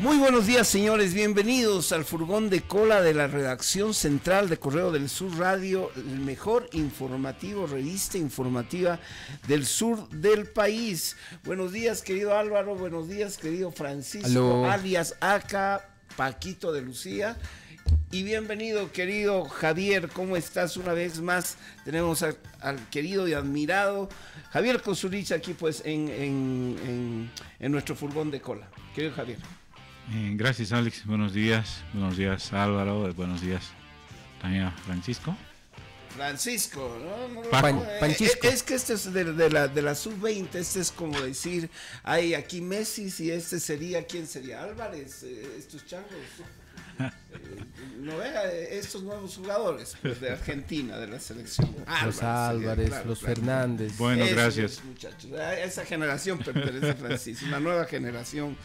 Muy buenos días, señores. Bienvenidos al furgón de cola de la redacción central de Correo del Sur Radio, el mejor informativo, revista informativa del sur del país. Buenos días, querido Álvaro. Buenos días, querido Francisco, alias Aca, Paquito de Lucía. Y bienvenido, querido Javier. ¿Cómo estás? Una vez más tenemos al querido y admirado Javier Cosurich aquí, pues, en, en nuestro furgón de cola. Querido Javier. Eh, gracias Alex, buenos días, buenos días Álvaro, eh, buenos días también Francisco. Francisco, eh, Es, que este es de, la, sub-20, este es como decir, hay aquí Messi y este sería, ¿quién sería? Álvarez, estos changos. no vea estos nuevos jugadores pues, de Argentina, de la selección. los Álvarez, los Fernández. Bueno, gracias. Ah, esa generación pertenece a Francisco, una nueva generación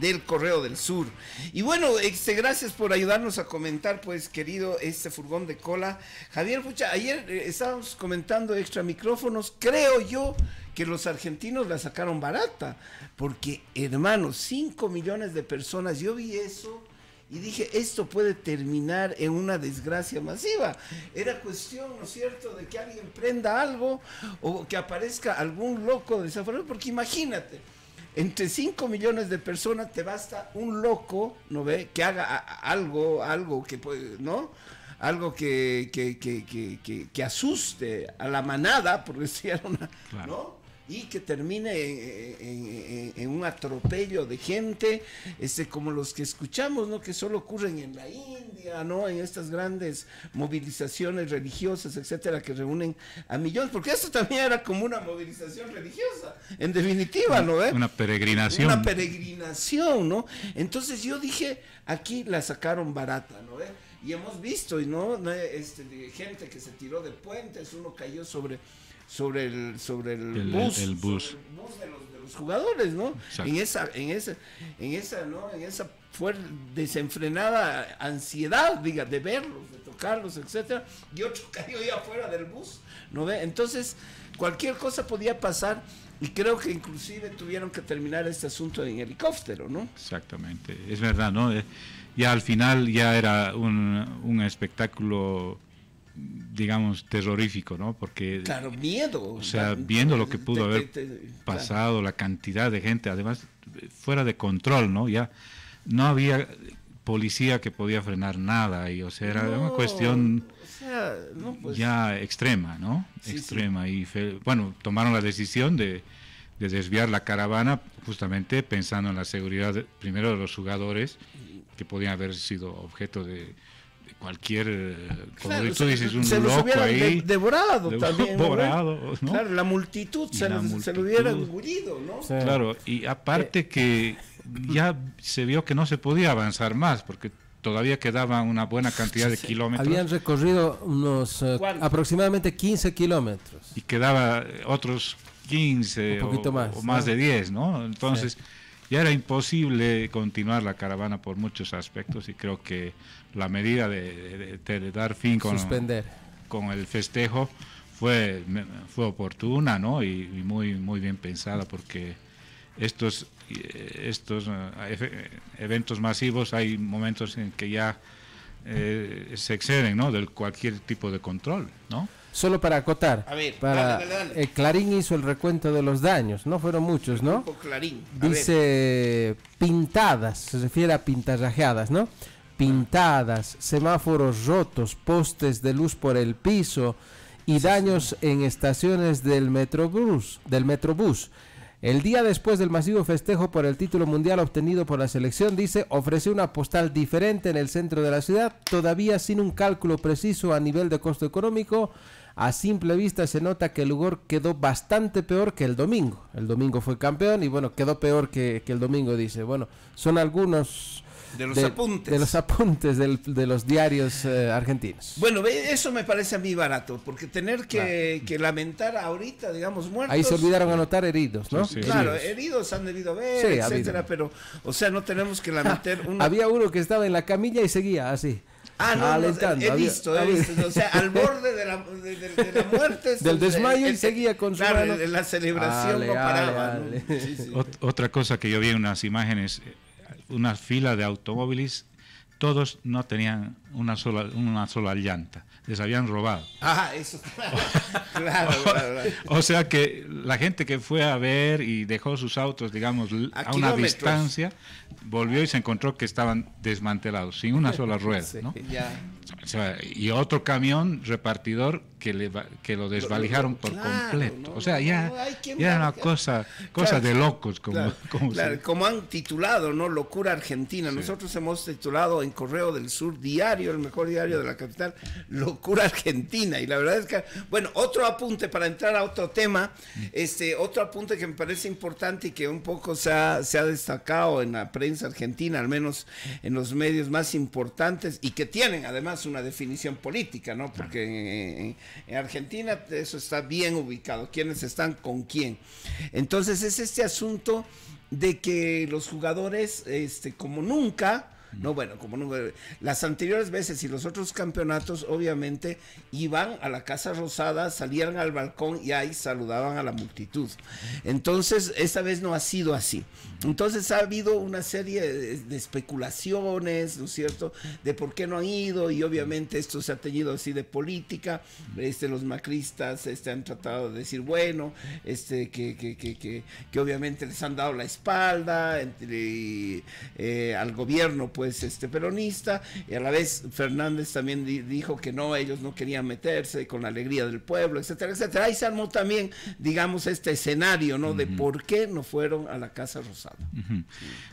del Correo del Sur. Y bueno, este, gracias por ayudarnos a comentar, pues, querido, este furgón de cola. Javier, pucha, ayer eh, estábamos comentando extra micrófonos, creo yo que los argentinos la sacaron barata, porque, hermanos, 5 millones de personas, yo vi eso. Y dije, esto puede terminar en una desgracia masiva. Era cuestión, ¿no es cierto?, de que alguien prenda algo o que aparezca algún loco forma, porque imagínate, entre 5 millones de personas te basta un loco, ¿no ve? Que haga algo, algo que puede, ¿no? Algo que, que, que, que, asuste a la manada, por decir una, claro. ¿no? y que termine en, un atropello de gente, este, como los que escuchamos, ¿no? Que solo ocurren en la India, ¿no? En estas grandes movilizaciones religiosas, etcétera, que reúnen a millones, porque esto también era como una movilización religiosa, en definitiva, ¿no? es ¿Eh? Una peregrinación. Una peregrinación, ¿no? Entonces yo dije, aquí la sacaron barata, ¿no? ¿Eh? Y hemos visto, ¿no? Este, gente que se tiró de puentes, uno cayó sobre sobre el, sobre el, bus. El, bus. de, los, jugadores, ¿no? En esa, en esa, en esa, ¿no? En esa desenfrenada ansiedad, diga, de verlos, de tocarlos, etcétera, y otro cayó ahí afuera del bus, ¿no ve? Entonces, cualquier cosa podía pasar, y creo que inclusive tuvieron que terminar este asunto en helicóptero, ¿no? Exactamente, es verdad, ¿no? Eh, ya al final ya era un, un espectáculo digamos, terrorífico, ¿no? Porque... Claro, miedo. O sea, viendo lo que pudo haber pasado, la cantidad de gente, además, fuera de control, ¿no? Ya no había policía que podía frenar nada, y o sea, era una cuestión pues ya extrema, ¿no? extrema. Y bueno, tomaron la decisión de desviar la caravana justamente pensando en la seguridad primero de los jugadores que podían haber sido objeto de cualquier eh, dices un se los ahí devorado también claro la multitud, se, se, lo hubiera engullido no claro y aparte eh, que ya se vio que no se podía avanzar más porque todavía quedaba una buena cantidad de kilómetros. Habían recorrido unos eh, aproximadamente 15 kilómetros. Y quedaba otros 15 o, más, ah. de 10, ¿no? Entonces ya era imposible continuar la caravana por muchos aspectos y creo que la medida de, dar fin con, Suspender. con el festejo fue, fue oportuna ¿no? y, muy, muy bien pensada porque estos, eh, estos eh, eventos masivos hay momentos en que ya eh, se exceden ¿no? de cualquier tipo de control. ¿no? Solo para acotar, para, Clarín hizo el recuento de los daños, no fueron muchos, ¿no? Clarín. Dice pintadas, se refiere a pintarrajeadas, ¿no? pintadas, semáforos rotos, postes de luz por el piso y daños en estaciones del Metrobús, del Metrobús. El día después del masivo festejo por el título mundial obtenido por la selección, dice, ofreció una postal diferente en el centro de la ciudad, todavía sin un cálculo preciso a nivel de costo económico. A simple vista se nota que el lugar quedó bastante peor que el domingo. El domingo fue campeón y bueno, quedó peor que, que el domingo, dice. Bueno, son algunos de los apuntes. De los apuntes del, de los diarios eh, argentinos. Bueno, eso me parece a mí barato, porque tener que, lamentar ahorita, digamos, muertos. Ahí se olvidaron anotar heridos, ¿no? Claro, heridos. han debido ver, etcétera, pero, o sea, no tenemos que lamentar. Había uno que estaba en la camilla y seguía así. Ah, no, Alentando, he visto, he visto. O sea, al borde de la, muerte. Del este, desmayo y este, seguía con su Claro, mano. la celebración no paraba. otra cosa que yo vi en unas imágenes una fila de automóviles, todos no tenían una sola, una sola llanta, les habían robado. Ah, eso, claro, claro, O sea que la gente que fue a ver y dejó sus autos, digamos, a, una distancia, volvió y se encontró que estaban desmantelados, sin una sola rueda. y otro camión repartidor que, lo desvalijaron por completo. o sea, ya, era una cosa, cosa de locos, como, como, han titulado, ¿no? Locura Argentina. Nosotros hemos titulado en Correo del Sur Diario, el mejor diario de la capital, Locura Argentina. Y la verdad es que, bueno, otro apunte para entrar a otro tema, mm. este, otro apunte que me parece importante y que un poco se ha, destacado en la prensa argentina, al menos en los medios más importantes, y que tienen además una definición política, ¿no? Porque en Argentina eso está bien ubicado, quiénes están con quién. Entonces es este asunto de que los jugadores, este, como nunca, no, bueno, como no, eh, las anteriores veces y los otros campeonatos, obviamente, iban a la Casa Rosada, salían al balcón y ahí saludaban a la multitud. Entonces, esta vez no ha sido así. Entonces, ha habido una serie de, especulaciones, ¿no es cierto?, de por qué no han ido y obviamente esto se ha tenido así de política. Este, los macristas este, han tratado de decir, bueno, este, que, que, que, que, obviamente les han dado la espalda entre, eh, al gobierno pues este peronista y a la vez Fernández también dijo que no, ellos no querían meterse con la alegría del pueblo, etcétera, etcétera. Ahí se armó también, digamos, este escenario, ¿no? De por qué no fueron a la Casa Rosada.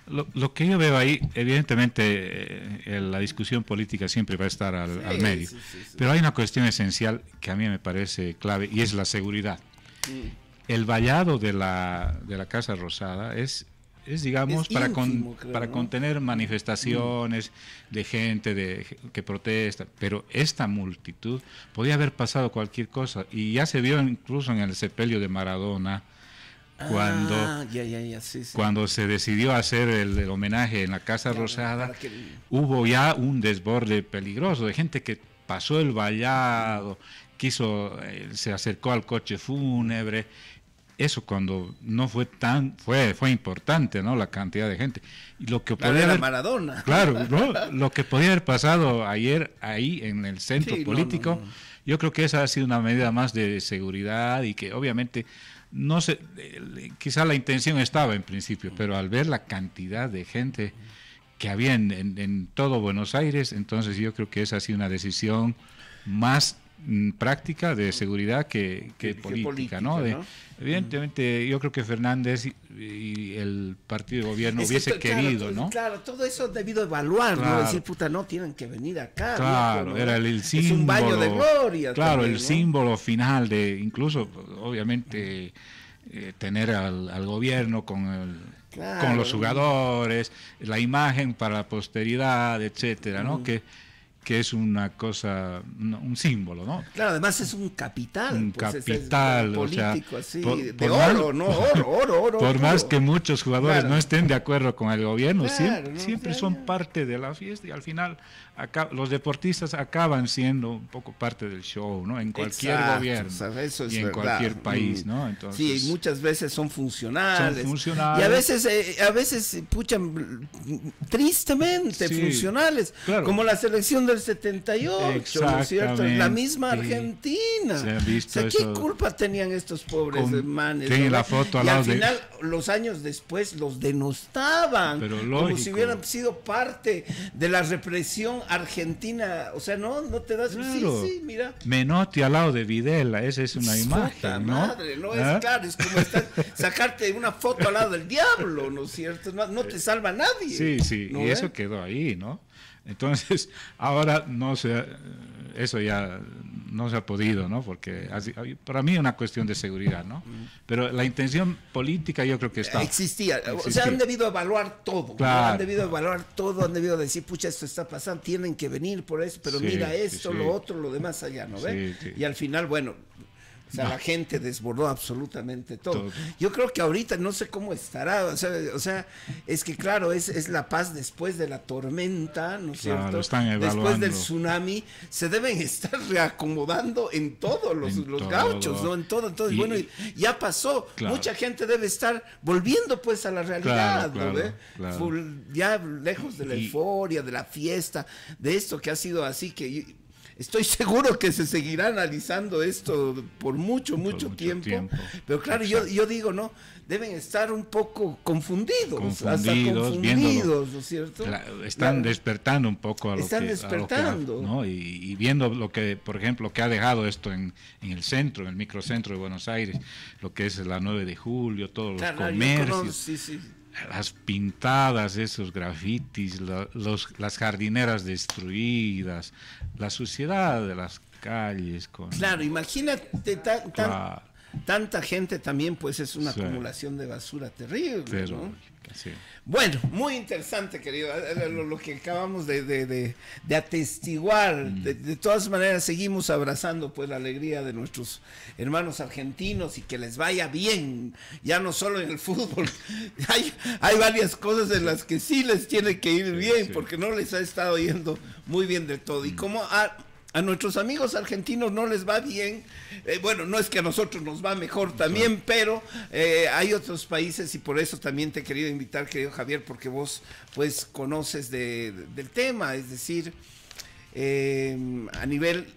lo, que yo veo ahí, evidentemente, eh, la discusión política siempre va a estar al, medio, pero hay una cuestión esencial que a mí me parece clave y es la seguridad. Mm. El vallado de la, de la Casa Rosada es es digamos, para, para contener manifestaciones de gente de, que protesta, pero esta multitud podía haber pasado cualquier cosa y ya se vio incluso en el sepelio de Maradona. Ah, cuando, cuando se decidió hacer el, homenaje en la Casa Rosada, hubo ya un desborde peligroso de gente que pasó el vallado, quiso, eh, se acercó al coche fúnebre, eso cuando no fue tan fue fue importante no la cantidad de gente y lo que la podía haber, Maradona claro ¿no? lo que podía haber pasado ayer ahí en el centro político yo creo que esa ha sido una medida más de seguridad y que obviamente no sé eh, quizá la intención estaba en principio pero al ver la cantidad de gente que había en todo Buenos Aires entonces yo creo que esa ha sido una decisión más Mm, práctica de seguridad que, política, ¿no? Evidentemente, yo creo que Fernández y, el partido de gobierno hubiese querido, ¿no? Claro, todo eso ha debido evaluar, ¿no? Decir, puta, no, tienen que venir acá. Claro, era el, símbolo. un baño de gloria. Claro, el símbolo final de, incluso, obviamente, eh, tener al, gobierno con con los jugadores, la imagen para la posteridad, etcétera, ¿no? Que que es una cosa, un símbolo, ¿no? Claro, además es un capital. Un pues, capital, político, así, por, de oro, más, ¿no? Oro, oro, oro. Por más que muchos jugadores no estén de acuerdo con el gobierno, siempre, son parte de la fiesta y al final acá, los deportistas acaban siendo un poco parte del show, ¿no? En cualquier gobierno y en cualquier mm. país, ¿no? Entonces, sí, muchas veces son funcionales. Son funcionales. Y a veces, eh, a veces, tristemente funcionales. Como la selección del 78, ¿no es cierto? la misma Argentina. ¿Qué culpa tenían estos pobres manes? la foto al lado al final, los años después, los denostaban. como si hubieran sido parte de la represión argentina. O sea, no, no te das... Claro. Sí, Menotti al lado de Videla, esa es una imagen, ¿no? madre, no es ¿Ah? claro, es como sacarte una foto al lado del diablo, ¿no es cierto? No, te salva nadie. Sí, sí, y eso quedó ahí, ¿no? Entonces, ahora no se, eso ya no se ha podido, ¿no? Porque para mí es una cuestión de seguridad, ¿no? Pero la intención política yo creo que está. Existía. O sea, han debido evaluar todo. Han debido evaluar todo, han debido decir, pucha, esto está pasando, tienen que venir por eso, pero mira esto, lo otro, lo demás allá, ¿no? y al final, bueno, o sea, la gente desbordó absolutamente todo. Yo creo que ahorita no sé cómo estará. O sea, o sea es que claro, es, la paz después de la tormenta, ¿no es cierto? después del tsunami, se deben estar reacomodando en todos los, gauchos, ¿no? En todo. Entonces, y, bueno, ya pasó. Mucha gente debe estar volviendo pues a la realidad, ¿no? Ya lejos de la euforia, de la fiesta, de esto que ha sido así que estoy seguro que se seguirá analizando esto por mucho, mucho, tiempo. Pero claro, yo, yo digo, ¿no? Deben estar un poco confundidos, confundidos, hasta confundidos cierto? están despertando un poco a lo están que... despertando. y, viendo lo que, por ejemplo, que ha dejado esto en, el centro, en el microcentro de Buenos Aires, lo que es la 9 de julio, todos los comercios. sí, sí las pintadas, esos grafitis, los, las jardineras destruidas, la suciedad de las calles. Con... Claro, imagínate tanta gente también, pues es una acumulación de basura terrible. ¿no? Bueno, muy interesante, querido, eh, eh, lo, que acabamos de, atestiguar. Mm. De, todas maneras, seguimos abrazando pues la alegría de nuestros hermanos argentinos y que les vaya bien, ya no solo en el fútbol. hay, hay varias cosas en las que sí les tiene que ir bien, porque no les ha estado yendo muy bien de todo. Y mm. como a nuestros amigos argentinos no les va bien. Eh, bueno, no es que a nosotros nos va mejor también, pero eh, hay otros países y por eso también te he querido invitar, querido Javier, porque vos pues conoces de, del tema, es decir, eh, a nivel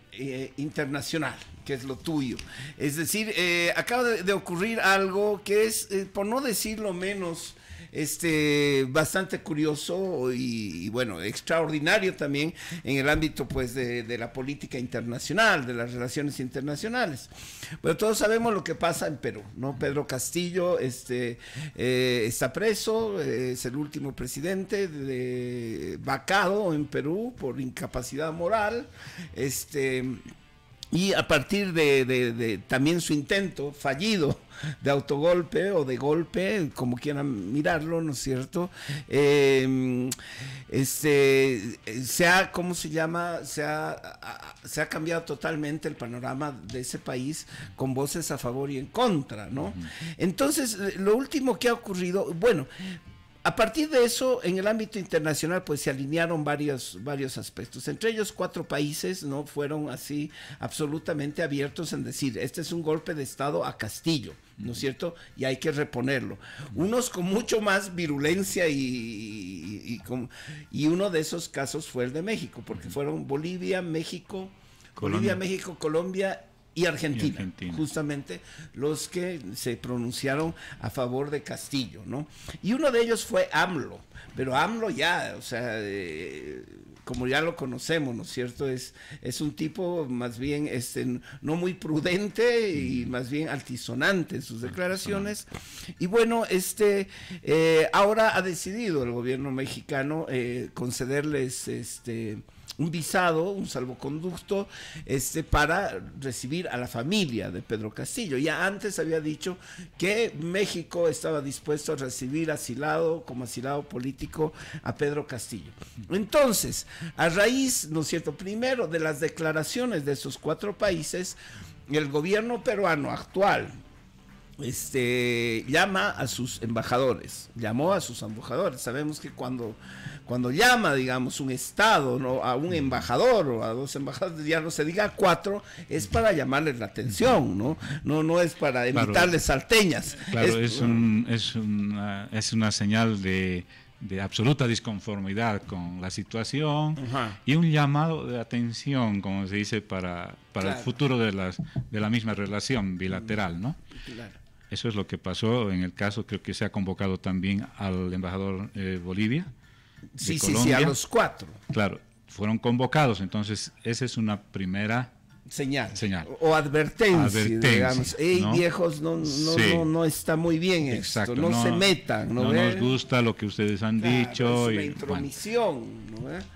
internacional, que es lo tuyo. Es decir, acaba de, de, ocurrir algo que es, por no decir lo menos, este, bastante curioso y, bueno, extraordinario también en el ámbito pues de, la política internacional, de las relaciones internacionales. Bueno, todos sabemos lo que pasa en Perú, ¿no? Pedro Castillo este, eh, está preso, es el último presidente de, vacado en Perú por incapacidad moral, este y a partir de, también su intento fallido de autogolpe o de golpe, como quieran mirarlo, ¿no es cierto? Em, este, se ha, ¿cómo se llama? Se se ha cambiado totalmente el panorama de ese país con voces a favor y en contra, ¿no? Entonces, lo último que ha ocurrido, bueno, a partir de eso, en el ámbito internacional, pues se alinearon varios, varios aspectos. Entre ellos, cuatro países no fueron así absolutamente abiertos en decir, este es un golpe de Estado a Castillo, ¿no es cierto? Y hay que reponerlo. Unos con mucho más virulencia y, uno de esos casos fue el de México, porque fueron Bolivia, México, Colombia. Bolivia, México, Colombia Argentina, justamente los que se pronunciaron a favor de Castillo, ¿no? Y uno de ellos fue AMLO, pero AMLO ya, o sea, eh, como ya lo conocemos, ¿no es cierto? Es, es un tipo más bien este, no muy prudente y mm. más bien altisonante en sus declaraciones. Y bueno, este eh, ahora ha decidido el gobierno mexicano eh, concederles este un visado, un salvoconducto, este, para recibir a la familia de Pedro Castillo. Ya antes había dicho que México estaba dispuesto a recibir asilado, como asilado político, a Pedro Castillo. Entonces, a raíz, ¿no es cierto?, primero de las declaraciones de esos cuatro países, el gobierno peruano actual, este, llama a sus embajadores, llamó a sus embajadores. Sabemos que cuando, cuando llama, digamos, un Estado a un embajador o a dos embajadores, ya no se diga cuatro, es para llamarles la atención, ¿no? No, no es para evitarles salteñas. Claro, es, un, es, una, es una señal de, de absoluta disconformidad con la situación y un llamado de atención, como se dice, para, para el futuro de, las, de la misma relación bilateral, ¿no? Claro. Eso es lo que pasó en el caso, creo que se ha convocado también al embajador eh, Bolivia. Sí, sí, sí, a los cuatro. Claro, fueron convocados, entonces esa es una primera señal, o advertencia, digamos. Ey, viejos, no, no, no, está muy bien Exacto, esto, no, se metan. No, nos gusta lo que ustedes han dicho. Es una intromisión.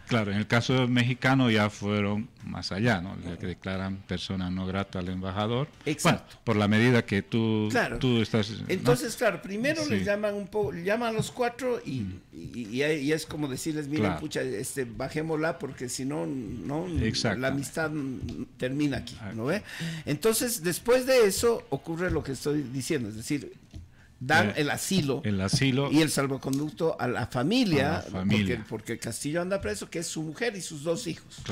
Claro, en el caso mexicano ya fueron más allá, ¿no? que declaran persona no grata al embajador. Exacto. por la medida que tú, tú estás. Entonces, claro, primero les llaman un poco, llaman a los cuatro y, mm. es como decirles, miren, escucha, pucha, este, bajémosla porque si no, no la amistad termina aquí, ¿no ve? Entonces, después de eso ocurre lo que estoy diciendo, es decir, dan eh, el asilo. Y el salvoconducto a la familia, Porque, Castillo anda preso, que es su mujer y sus dos hijos.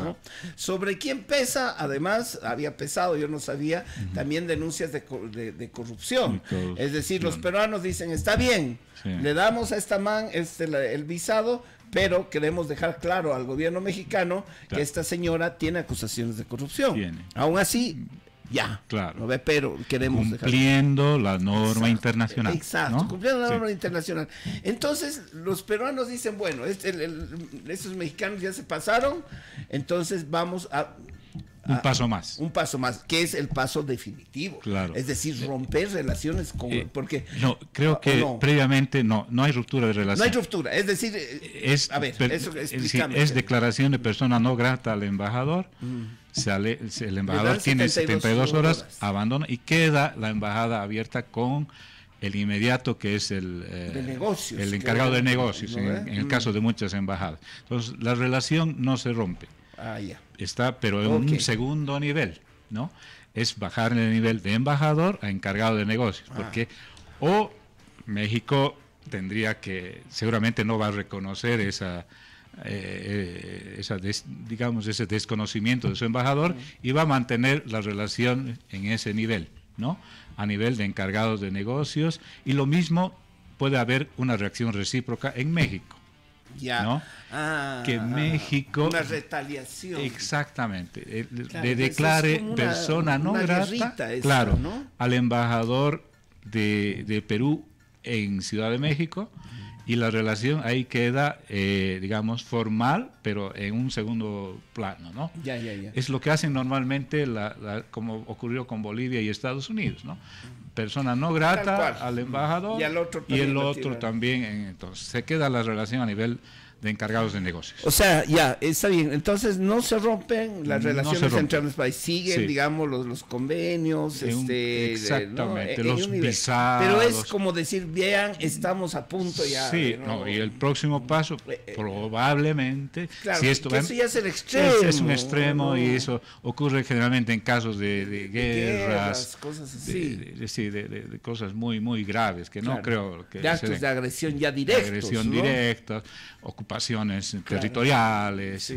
Sobre quién pesa, además, había pesado, yo no sabía, también denuncias de, corrupción. Es decir, los peruanos dicen, está bien, le damos a esta man este, el visado, pero queremos dejar claro al gobierno mexicano que esta señora tiene acusaciones de corrupción. Aún así, ya. Claro. Pero queremos. Cumpliendo la norma internacional. Exacto, cumpliendo la norma internacional. Entonces, los peruanos dicen, bueno, este, esos mexicanos ya se pasaron, entonces vamos a un paso más. Un paso más, que es el paso definitivo. Claro. Es decir, romper relaciones con... Eh, porque, no, creo ah, que previamente no, no hay ruptura de relaciones No hay ruptura, es decir, es, declaración de persona no grata al embajador. Mm. Sale, el embajador tiene 72, horas, horas, abandona y queda la embajada abierta con el inmediato que es el, eh, el encargado de negocios, ¿eh? en, el caso mm. de muchas embajadas. Entonces, la relación no se rompe. Ah, Está, pero en un segundo nivel, ¿no? Es bajar el nivel de embajador a encargado de negocios, ah. porque o México tendría que, seguramente no va a reconocer esa, eh, digamos, ese desconocimiento de su embajador y va a mantener la relación en ese nivel, ¿no? A nivel de encargados de negocios y lo mismo puede haber una reacción recíproca en México. Ah, que México. Una retaliación. Exactamente. Eh, le declare persona no grata. claro, al embajador de, Perú en Ciudad de México. Y la relación ahí queda, eh, digamos, formal, pero en un segundo plano, ¿no? Es lo que hacen normalmente, la, la, como ocurrió con Bolivia y Estados Unidos, ¿no? persona no grata al embajador y el otro también. entonces, se queda la relación a nivel de encargados de negocios. O sea, ya, está bien. Entonces, no se rompen las relaciones entre ambos países. Siguen, digamos, los, los convenios. este, exactamente, los visados. Pero es como decir, vean, estamos a punto ya. Sí, y el próximo paso, eh, eh. probablemente. Claro, si esto, eso ya es el extremo. Es, un extremo y eso ocurre generalmente en casos de, de guerras. cosas así. De, de, cosas muy, muy graves que no creo que. De actos de agresión ya directos. Agresión directa, territoriales.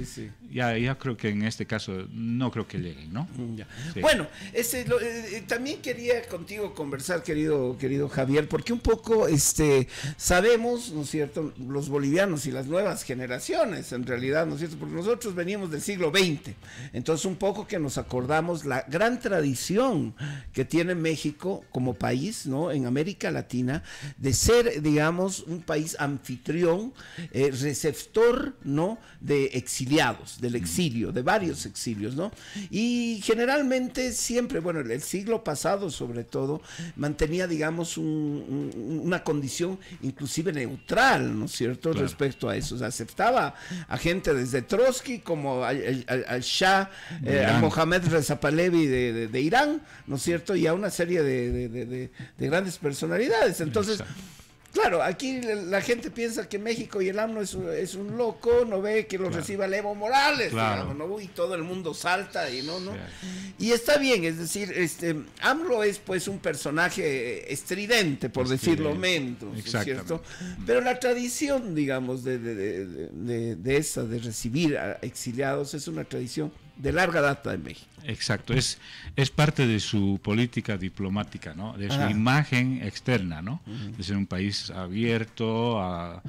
Ya, creo que en este caso no creo que lleguen, ¿no? Mm, bueno, este, eh, eh, también quería contigo conversar, querido, querido Javier, porque un poco este, sabemos, ¿no es cierto?, los bolivianos y las nuevas generaciones, en realidad, ¿no es cierto?, porque nosotros venimos del siglo XX. Entonces, un poco que nos acordamos la gran tradición que tiene México como país, ¿no?, en América Latina, de ser, digamos, un país anfitrión, eh, ¿no? De exiliados, del exilio, de varios exilios, ¿no? Y generalmente siempre, bueno, el siglo pasado sobre todo, mantenía, digamos, una condición inclusive neutral, ¿no es cierto?, respecto a eso. O sea, aceptaba a gente desde Trotsky como al, Shah, eh, a Mohamed Reza Pahlavi de, Irán, ¿no es cierto?, y a una serie de, grandes personalidades. Entonces, Claro, aquí la gente piensa que México y el AMLO es, un loco, no ve que lo reciba el Evo Morales, y todo el mundo salta y no, no. Y está bien, es decir, este AMLO es pues un personaje estridente, por decirlo menos, Pero la tradición, digamos, de, de esa, de recibir a exiliados, es una tradición de larga data en México. Exacto, es, es parte de su política diplomática, ¿no? de su imagen externa, ¿no? de ser un país abierto a,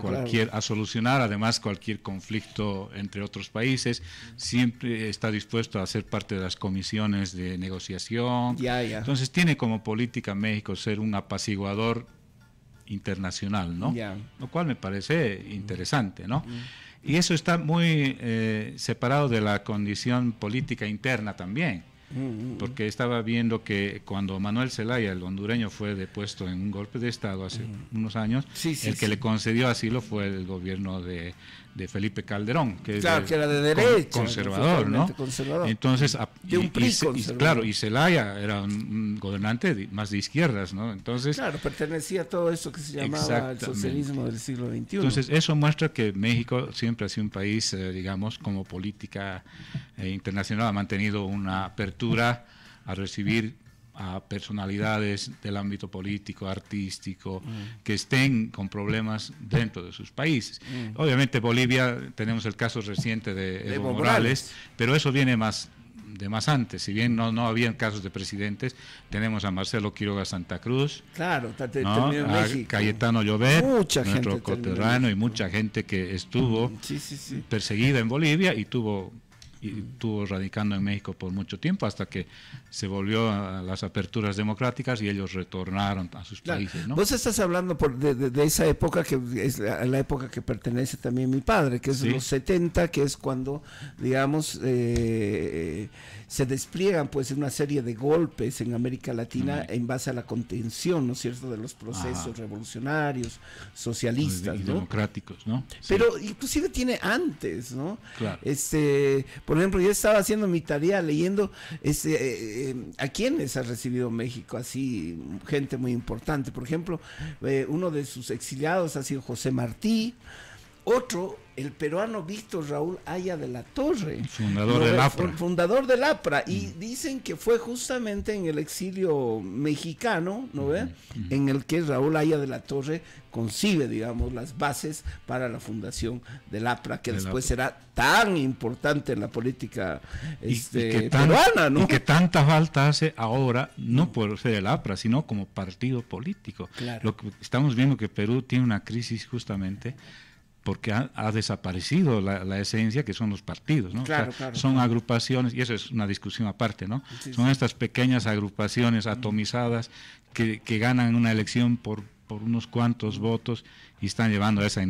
cualquier, a solucionar además cualquier conflicto entre otros países, siempre está dispuesto a ser parte de las comisiones de negociación. Entonces tiene como política México ser un apaciguador internacional, ¿no? Lo cual me parece interesante, ¿no? Y eso está muy eh, separado de la condición política interna también, mm, mm, mm. porque estaba viendo que cuando Manuel Zelaya, el hondureño, fue depuesto en un golpe de Estado hace unos años, el que le concedió asilo fue el gobierno de de Felipe Calderón, que claro, que era de derecha, conservador, ¿no? Entonces, de un y, claro, y Zelaya era un, gobernante más de izquierdas, ¿no? Entonces, claro, pertenecía a todo eso que se llamaba el socialismo del siglo XXI. Entonces, eso muestra que México siempre ha sido un país, eh, digamos, como política eh, internacional ha mantenido una apertura a recibir a personalidades del ámbito político, artístico, mm. que estén con problemas dentro de sus países. Mm. Obviamente Bolivia tenemos el caso reciente de, Morales, pero eso viene más de más antes. Si bien no, no habían casos de presidentes, tenemos a Marcelo Quiroga Santa Cruz. Claro, a Cayetano Llover, mucha nuestro coterrano y mucha gente que estuvo perseguida en Bolivia y tuvo y estuvo radicando en México por mucho tiempo hasta que se volvió a las aperturas democráticas y ellos retornaron a sus países. Vos estás hablando por de, esa época que es la, época que pertenece también mi padre, que es los 70, que es cuando, digamos, eh, se despliegan pues una serie de golpes en América Latina en base a la contención, ¿no es cierto?, de los procesos revolucionarios, socialistas. Y, democráticos, ¿no? Pero inclusive tiene antes, ¿no? Claro. Este, por ejemplo, yo estaba haciendo mi tarea leyendo este, eh, eh, a quienes ha recibido México, así gente muy importante. Por ejemplo, eh, uno de sus exiliados ha sido José Martí, otro el peruano Víctor Raúl Aya de la Torre. Fundador del APRA. Fundador del APRA. Y mm. dicen que fue justamente en el exilio mexicano, ¿no ve? En el que Raúl Aya de la Torre concibe, digamos, las bases para la fundación del APRA, que después será tan importante en la política este, peruana, ¿no? Y que tanta falta hace ahora, no mm. por ser el APRA, sino como partido político. Claro. Lo que estamos viendo que Perú tiene una crisis justamente porque ha, desaparecido la, esencia que son los partidos, ¿no? son agrupaciones, y eso es una discusión aparte, ¿no? son estas pequeñas agrupaciones atomizadas que, ganan una elección por, unos cuantos votos y están llevando a esa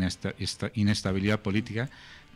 inestabilidad política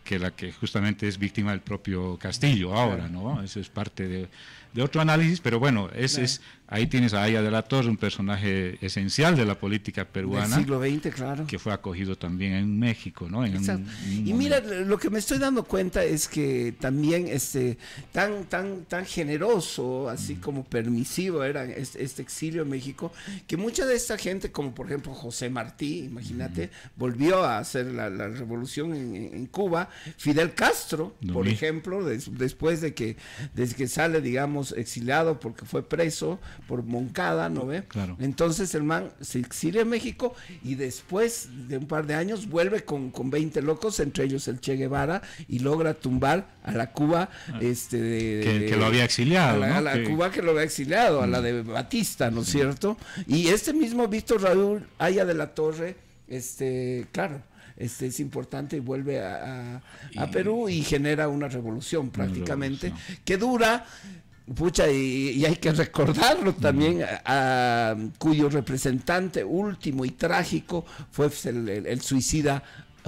que la que justamente es víctima del propio Castillo ahora, ¿no? Eso es parte de, de otro análisis, pero bueno, es, es, ahí tienes a Aya de la Torre, un personaje esencial de la política peruana. Del siglo XX, claro. Que fue acogido también en México, ¿no? Exacto. y mira, lo que me estoy dando cuenta es que también este, tan, tan, tan generoso, así mm. como permisivo era este, exilio en México, que mucha de esta gente, como por ejemplo José Martí, imagínate, mm. volvió a hacer la, revolución en, Cuba. Fidel Castro, por ejemplo, después de que, desde que sale, digamos, Exiliado porque fue preso por Moncada, ¿no ve? Claro. Entonces el man se exilia en México y después de un par de años vuelve con, con 20 locos, entre ellos el Che Guevara, y logra tumbar a la Cuba ah. este que, lo había exiliado. A la, Cuba que lo había exiliado, a la mm. de Batista, ¿no es cierto? Y este mismo Víctor Raúl Aya de la Torre, este, claro, este, es importante y vuelve a, Perú y genera una revolución prácticamente que dura Pucha, y, hay que recordarlo también, a, cuyo representante último y trágico fue el suicida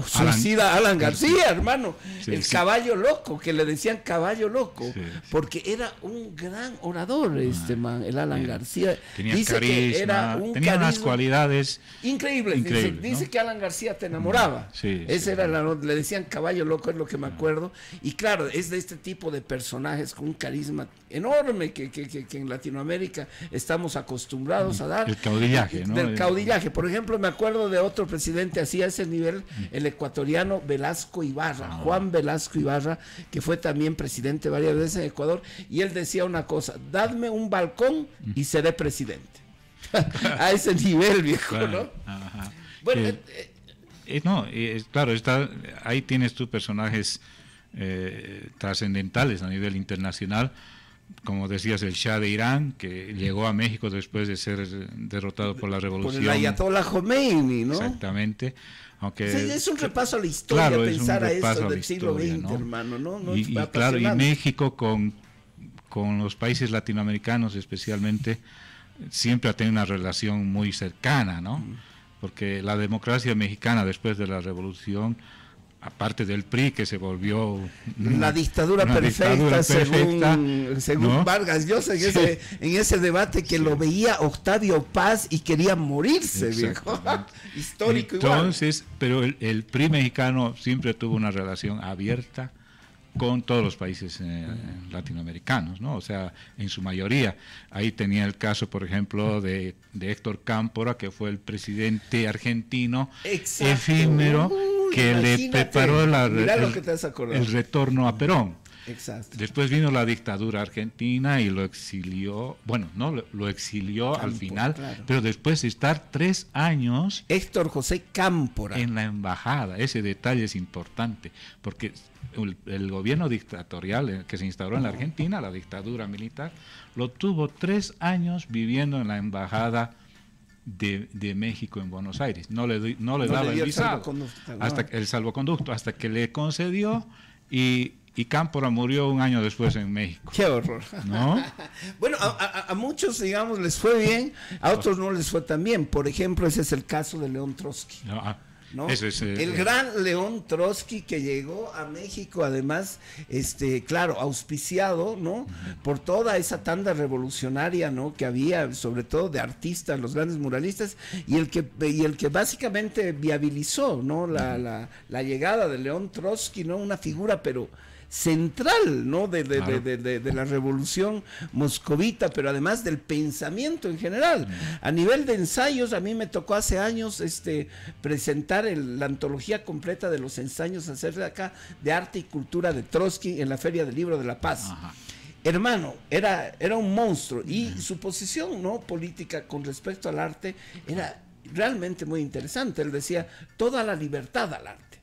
Suicida Alan, García, hermano. el caballo loco, que le decían caballo loco, porque era un gran orador, ah. este man, el Alan García. Tenía dice que era tenía unas cualidades Increíble, dice, que Alan García te enamoraba. Mm. Ese era le decían caballo loco, es lo que me ah. acuerdo. Y claro, es de este tipo de personajes con un carisma enorme que, en Latinoamérica estamos acostumbrados mm. a dar. El caudillaje, eh, ¿no? Del eh. caudillaje. Por ejemplo, me acuerdo de otro presidente así a ese nivel, mm. el el ecuatoriano Velasco Ibarra, ah. Juan Velasco Ibarra, que fue también presidente varias veces en Ecuador, y él decía una cosa, dadme un balcón y seré presidente. a ese nivel, viejo, ¿no? Bueno, eh, eh, no, eh, claro, está, ahí tienes tus personajes trascendentales a nivel internacional, como decías, el Shah de Irán, que llegó a México después de ser derrotado por la revolución. Por el Ayatollah Khomeini, ¿no? Exactamente sí, es un repaso a la historia pensar a eso del siglo XX, hermano, ¿no? y, y México con, con los países latinoamericanos especialmente siempre ha tenido una relación muy cercana, ¿no? Mm. Porque la democracia mexicana después de la revolución aparte del PRI que se volvió la dictadura, perfecta, según, Vargas Yo en, ese, en ese debate que lo veía Octavio Paz y quería morirse viejo histórico entonces pero el, PRI mexicano siempre tuvo una relación abierta con todos los países eh, latinoamericanos, ¿no? O sea, en su mayoría. Ahí tenía el caso, por ejemplo, de, Héctor Cámpora, que fue el presidente argentino efímero uh que le preparó el, retorno a Perón. Después vino la dictadura argentina y lo exilió, bueno, no, lo, exilió al final, pero después de estar tres años... Héctor José Cámpora. En la embajada, ese detalle es importante, porque el, el gobierno dictatorial eh, que se instauró en la Argentina, la dictadura militar, lo tuvo tres años viviendo en la embajada de, de, México en Buenos Aires. No le, daba el visado, hasta el salvoconducto, hasta que le concedió y, y Cámpora murió un año después en México. Qué horror. bueno, a, muchos, digamos, les fue bien, a otros no les fue tan bien. Por ejemplo, ese es el caso de León Trotsky. Ah, eh, el eh. gran León Trotsky que llegó a México, además, este, claro, auspiciado, ¿no? Por toda esa tanda revolucionaria, ¿no? Que había, sobre todo de artistas, los grandes muralistas, y el que, y el que básicamente viabilizó, ¿no? La, llegada de León Trotsky, ¿no? Una figura, pero central ¿no? De, la revolución moscovita, pero además del pensamiento en general. A nivel de ensayos, a mí me tocó hace años este, presentar la antología completa de los ensayos acerca de arte y cultura de Trotsky en la Feria del Libro de la Paz. hermano, era, era un monstruo. Y su posición ¿no? política con respecto al arte era realmente muy interesante. Él decía, toda la libertad al arte.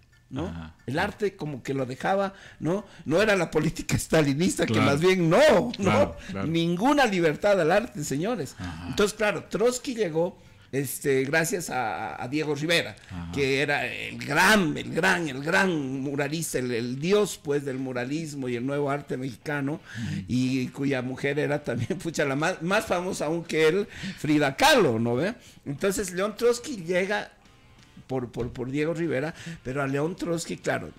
El arte como que lo dejaba, ¿no? No era la política stalinista, que más bien no, ¿no? Ninguna libertad al arte, señores. Entonces, claro, Trotsky llegó este, gracias a, Diego Rivera, que era el gran, el gran, el gran muralista, el, dios pues del muralismo y el nuevo arte mexicano, y cuya mujer era también, pucha, la más, más famosa aún que él, Frida Kahlo, ¿no ve? Entonces León Trotsky llega por, por, por Diego Rivera, pero a León Trotsky, claro,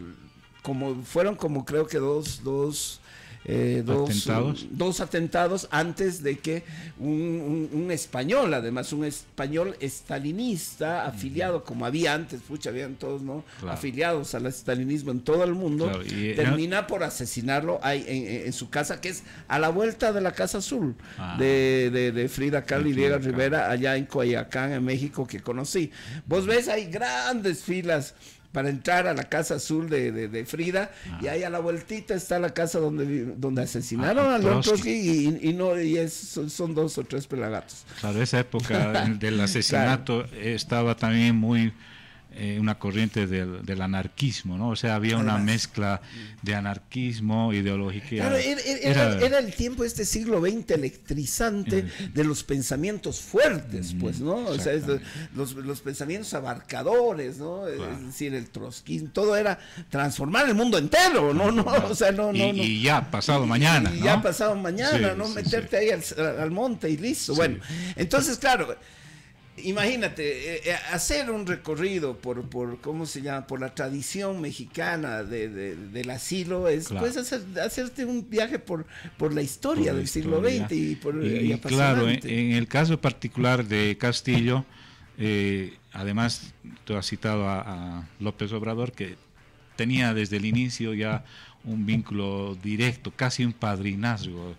como fueron como creo que dos, dos eh, dos, atentados. dos atentados antes de que un, español, además un español estalinista, afiliado como había antes, pucha, habían todos no afiliados al estalinismo en todo el mundo, eh, termina por asesinarlo ahí, en, su casa, que es a la vuelta de la Casa Azul ah. de, de, de, Frida Kahlo y Diego Rivera, allá en Coyacán, en México, que conocí. Vos ves, hay grandes filas para entrar a la Casa Azul de, de, Frida y ah. ahí a la vueltita está la casa donde, donde ah, asesinaron a Leon Trotsky y, no, y son, dos o tres pelagatos. Claro, esa época del asesinato estaba también muy eh, una corriente del, del, anarquismo, ¿no? O sea, había una mezcla de anarquismo, ideológico Claro, era, era, el tiempo, este siglo XX electrizante de los pensamientos fuertes, pues, ¿no? O sea, los, pensamientos abarcadores, ¿no? Es decir, el trotskismo, todo era transformar el mundo entero, ¿no? no, o sea, no, no, y, no. y ya pasado mañana. Y, ya pasado mañana, no meterte ahí al, monte y listo. Bueno, entonces, claro. Imagínate, eh, eh, hacer un recorrido por, por, ¿cómo se llama? Por la tradición mexicana de, del asilo, es pues hacerte un viaje por, por la historia del siglo XX. Y, por, y, claro, en, el caso particular de Castillo, eh, además tú has citado a, López Obrador, que tenía desde el inicio ya un vínculo directo, casi un padrinazgo.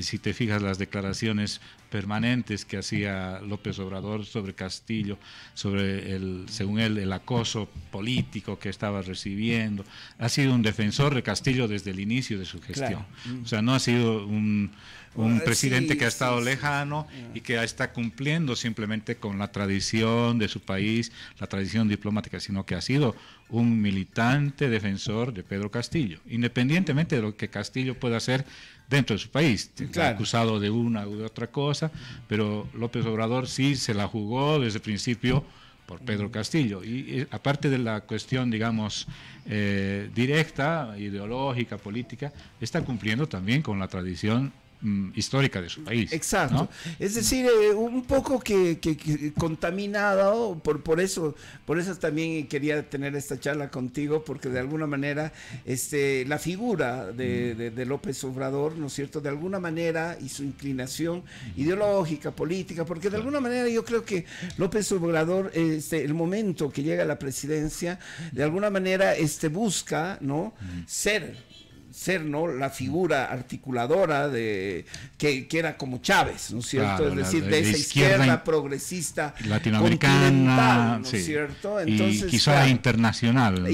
si te fijas las declaraciones permanentes que hacía López Obrador sobre Castillo, sobre el, según él, el acoso político que estaba recibiendo. Ha sido un defensor de Castillo desde el inicio de su gestión. O sea, no ha sido un un presidente que ha estado lejano y que está cumpliendo simplemente con la tradición de su país, la tradición diplomática, sino que ha sido un militante defensor de Pedro Castillo, independientemente de lo que Castillo pueda hacer dentro de su país, acusado de una u otra cosa, pero López Obrador sí se la jugó desde el principio por Pedro Castillo. Y, eh, aparte de la cuestión, digamos, eh, directa, ideológica, política, está cumpliendo también con la tradición Mm, histórica de su país. Exacto. Es decir, eh, un poco que, contaminado por, por eso, por eso también quería tener esta charla contigo, porque de alguna manera este, la figura de, mm. López Obrador, ¿no es cierto? De alguna manera y su inclinación ideológica, política, porque de alguna manera yo creo que López Obrador, este, el momento que llega a la presidencia, de alguna manera este, busca, ¿no? Mm. Ser ser, ¿no? La figura articuladora de que, era como Chávez, ¿no es cierto? es decir, de, esa izquierda, progresista latinoamericana, ¿no es cierto? Entonces, y quizá internacional,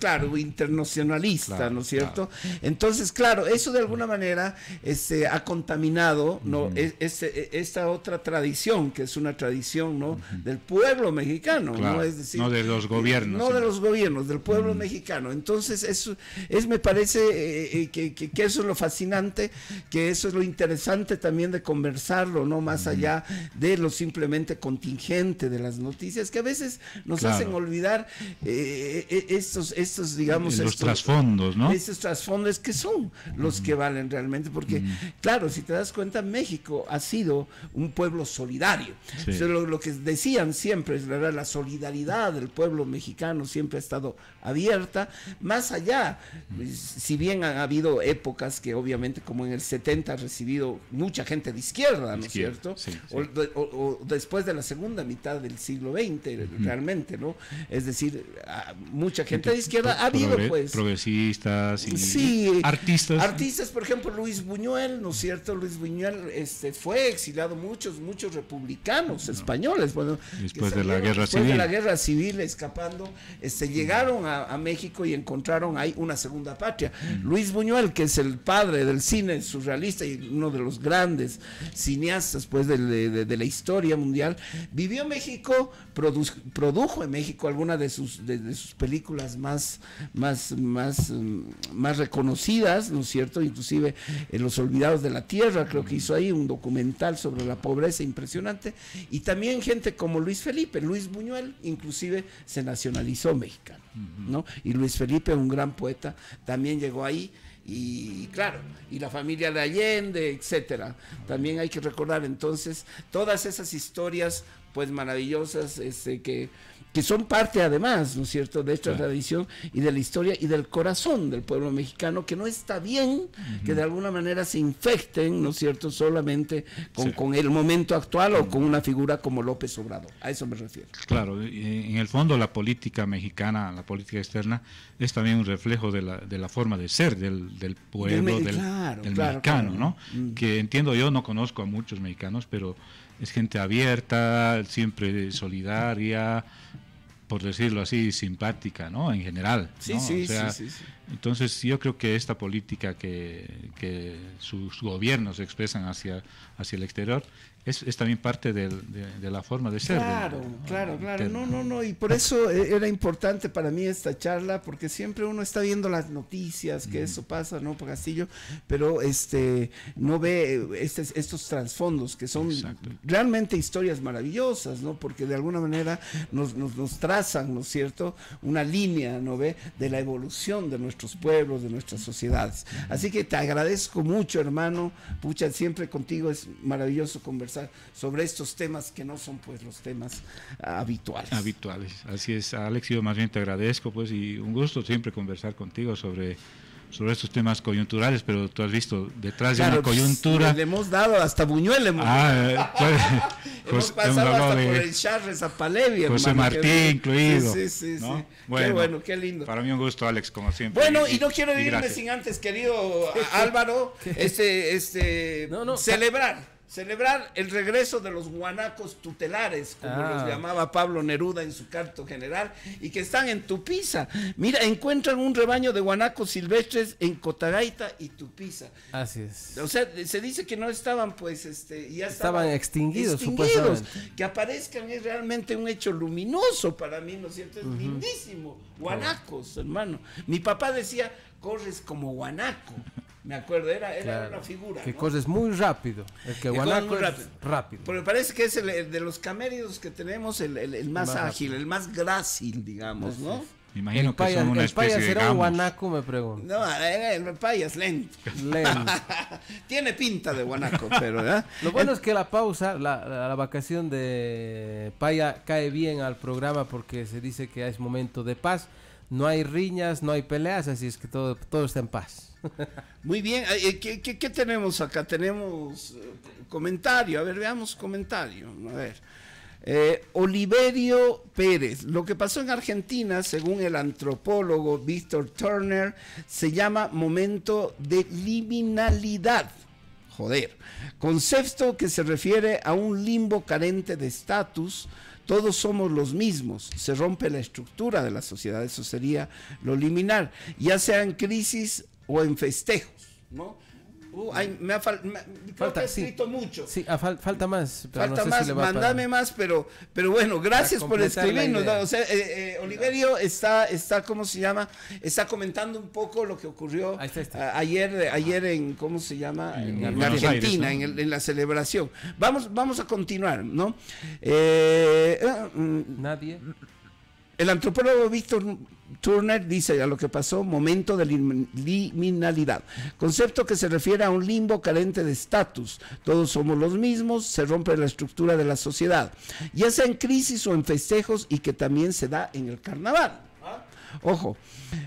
Claro, internacionalista, ¿no es cierto? Entonces, claro, eso de alguna manera este, ha contaminado, ¿no? Mm. E-, es, e-, esta otra tradición, que es una tradición, ¿no? Del pueblo mexicano, ¿no? Es decir, no de los gobiernos. No de los gobiernos, del pueblo mm. mexicano. Entonces, eso es, me parece eh, eh, que, eso es lo fascinante, que eso es lo interesante también de conversarlo, ¿no? Más allá de lo simplemente contingente de las noticias, que a veces nos hacen olvidar eh, estos, estos, digamos... Los estos, trasfondos, ¿no? Estos trasfondos que son los que valen realmente, porque, claro, si te das cuenta, México ha sido un pueblo solidario. lo, que decían siempre, es la, la solidaridad del pueblo mexicano siempre ha estado abierta, más allá, pues, si bien ha habido épocas que obviamente como en el 70 ha recibido mucha gente de izquierda, ¿no es cierto? O, después de la segunda mitad del siglo 20 realmente, ¿no? Es decir, mucha gente, de izquierda ha habido, pues. Progresistas y artistas. Artistas, por ejemplo, Luis Buñuel, ¿no es cierto? Luis Buñuel este, fue exilado muchos, muchos republicanos españoles, bueno, después de la guerra civil. después de la guerra civil, escapando, este, llegaron a, a México y encontraron ahí una segunda patria. Luis Buñuel, que es el padre del cine surrealista y uno de los grandes cineastas pues, de, la historia mundial, vivió en México, produjo en México algunas de sus, sus películas más, más, más, mm, más reconocidas, ¿no es cierto? Inclusive en eh, Los Olvidados de la Tierra, creo que hizo ahí un documental sobre la pobreza impresionante, y también gente como Luis Felipe, Luis Buñuel inclusive se nacionalizó mexicano, ¿no? Y Luis Felipe, un gran poeta, también llegó ahí y claro, y la familia de Allende, etcétera. También hay que recordar entonces todas esas historias pues maravillosas este, que que son parte además, ¿no es cierto?, de esta tradición y de la historia y del corazón del pueblo mexicano, que no está bien que de alguna manera se infecten, ¿no es cierto?, solamente con, el momento actual o con una figura como López Obrador. A eso me refiero. Claro, en el fondo la política mexicana, la política externa, es también un reflejo de la, forma de ser del, del pueblo, del, mexicano, ¿no? Que entiendo yo, no conozco a muchos mexicanos, pero es gente abierta, siempre solidaria, por decirlo así, simpática, ¿no? En general. Sí, sí, sí, sí, entonces yo creo que esta política que, sus gobiernos expresan hacia, hacia el exterior es, también parte de, la forma de ser. Claro, claro, claro. No, no, no. Y por eso e, era importante para mí esta charla, porque siempre uno está viendo las noticias, que eso pasa, ¿no? Por Castillo, pero este, no ve eh, este, estos trasfondos que son realmente historias maravillosas, ¿no? Porque de alguna manera nos, nos, nos trazan, ¿no es cierto? Una línea, ¿no ve? De la evolución de nuestra nuestros pueblos, de nuestras sociedades. Así que te agradezco mucho, hermano. Pucha, siempre contigo es maravilloso conversar sobre estos temas que no son pues los temas habituales. Habituales, así es, Alex, yo más bien te agradezco pues y un gusto siempre conversar contigo sobre sobre estos temas coyunturales, pero tú has visto, detrás de una pues, coyuntura... le hemos dado hasta Buñuel, hemos, ah, eh, pues, pues, hemos pasado hasta por el Charles a José Martín incluido. Sí, sí, sí, Bueno, qué bueno, qué lindo. Para mí un gusto, Alex, como siempre. Bueno, y, y no quiero irme sin antes, querido Álvaro, este, este, no, no, celebrar celebrar el regreso de los guanacos tutelares, como los ah. llamaba Pablo Neruda en su carto general, y que están en Tupiza. Mira, encuentran un rebaño de guanacos silvestres en Cotagaita y Tupiza. Así es. O sea, se dice que no estaban, pues, este, ya estaban, extinguidos, Que aparezcan es realmente un hecho luminoso para mí, ¿no es Es lindísimo. Guanacos, hermano. Mi papá decía, corres como guanaco me acuerdo, era, era una figura. Que ¿no? corres muy rápido, el guanaco rápido. Porque parece que es el, de los camerios que tenemos el, más, ágil, el más grácil, digamos, ¿no? Me imagino que es son una el especie será de un guanaco, me pregunto. No, el, payas lento. lento. Tiene pinta de guanaco, pero... Lo bueno es que la pausa, la, la, vacación de paya cae bien al programa porque se dice que es momento de paz no hay riñas, no hay peleas, así es que todo, está en paz. Muy bien, eh, eh, ¿Qué, tenemos acá? Tenemos eh, comentario, a ver, veamos comentario, Oliverio Pérez, lo que pasó en Argentina, según el antropólogo Víctor Turner, se llama momento de liminalidad. Joder, concepto que se refiere a un limbo carente de estatus, todos somos los mismos, se rompe la estructura de la sociedad, eso sería lo liminar, ya sea en crisis o en festejos, ¿no? Uh, me ha escrito mucho. Sí, ah, falta más. más, mandame más, pero, pero bueno, gracias por escribirnos. O sea, eh, eh, Oliverio está, está, ¿cómo se llama? Está comentando un poco lo que ocurrió ah, ayer, ayer en, ¿cómo se llama? En, Argentina, en, en, la celebración. Vamos, vamos a continuar, ¿no? Eh, Nadie. El antropólogo Víctor Turner dice a lo que pasó, momento de liminalidad, concepto que se refiere a un limbo carente de estatus. Todos somos los mismos, se rompe la estructura de la sociedad, ya sea en crisis o en festejos y que también se da en el carnaval. Ojo,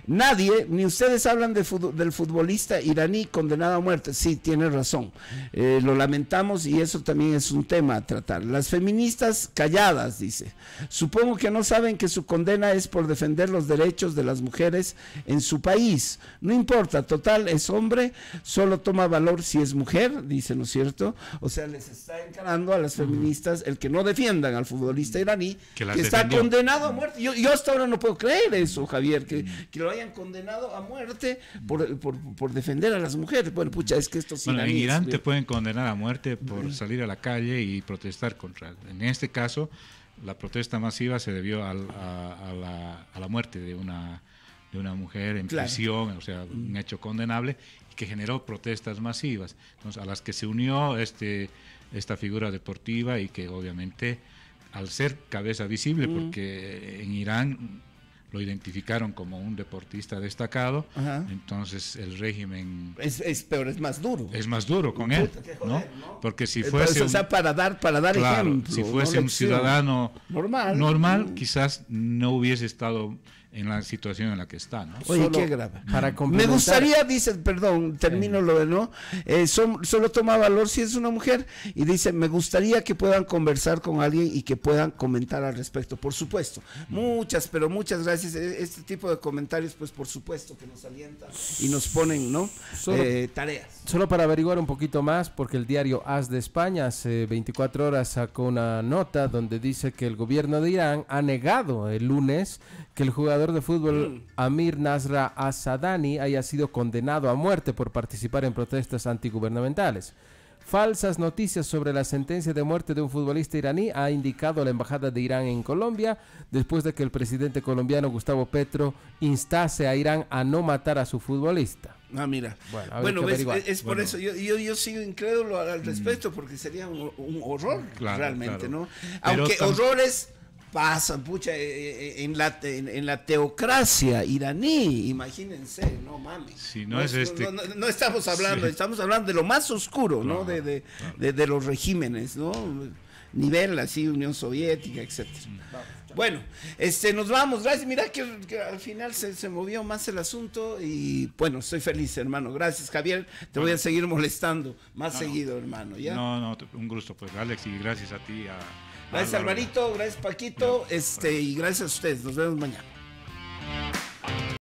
nadie, ni ustedes hablan del futbolista iraní condenado a muerte. Sí, tiene razón. Eh, lo lamentamos y eso también es un tema a tratar. Las feministas calladas, dice. Supongo que no saben que su condena es por defender los derechos de las mujeres en su país. No importa, total, es hombre, solo toma valor si es mujer, dice, ¿no es cierto? O sea, les está encarando a las feministas el que no defiendan al futbolista iraní que, está condenado a muerte. Yo, yo hasta ahora no puedo creer eso, ojalá que, que lo hayan condenado a muerte por, por, por, defender a las mujeres. Bueno, pucha, es que esto Bueno, en Irán te pueden condenar a muerte por salir a la calle y protestar contra. En este caso, la protesta masiva se debió a, la, a la, muerte de una de una mujer en prisión, o sea, un mm. hecho condenable que generó protestas masivas, entonces a las que se unió este esta figura deportiva y que obviamente al ser cabeza visible, mm. porque en Irán lo identificaron como un deportista destacado, entonces el régimen... Es, es, peor, es más duro. Es más duro con él, ¿no? Porque si fuese... o sea, para dar, para dar ejemplo, Si fuese un ciudadano normal, normal quizás no hubiese estado en la situación en la que está. ¿no? Oye, qué grave. Para Me gustaría, dice, perdón, termino lo de no, eh, solo toma valor si es una mujer y dice, me gustaría que puedan conversar con alguien y que puedan comentar al respecto, por supuesto. Muchas, pero muchas gracias. E, este tipo de comentarios, pues por supuesto que nos alientan y nos ponen, ¿no? eh, tareas. Solo para averiguar un poquito más, porque el diario As de España hace 24 horas sacó una nota donde dice que el gobierno de Irán ha negado el lunes que el jugador de fútbol mm. Amir Nasra Asadani haya sido condenado a muerte por participar en protestas antigubernamentales. Falsas noticias sobre la sentencia de muerte de un futbolista iraní ha indicado la Embajada de Irán en Colombia después de que el presidente colombiano Gustavo Petro instase a Irán a no matar a su futbolista. Ah, mira. Bueno, es, por eso. Yo, yo, sigo incrédulo al mm. respecto porque sería un, horror realmente, ¿no? Aunque horrores pasa, pucha, eh, eh, en la, en, la teocracia iraní, imagínense, no mames. Este no, estamos hablando, estamos hablando de lo más oscuro, ¿no? De, los regímenes, ¿no? Nivel así, Unión Soviética, etcétera. Mm. Bueno, este, nos vamos, gracias. mira que, al final se, se, movió más el asunto y bueno, estoy feliz, hermano. Gracias, Javier. Te voy a seguir molestando más seguido, hermano. ¿ya? No, no, un gusto, pues, Alex, y gracias a ti, a Gracias ah, Alvarito, gracias Paquito, este, y gracias a ustedes. Nos vemos mañana.